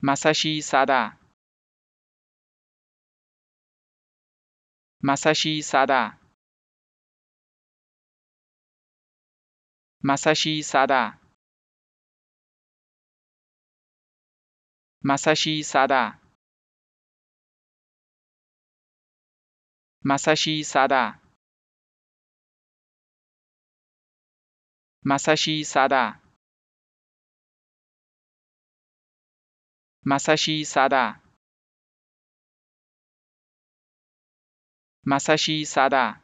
マサシー・サダマサシー・サダマサシー・サダマサシー・サダマサシー・サダマサシー・サダマサシーサダマサシーサダマサシーサダマサシーサダマサシーサダマサシーサダ。さ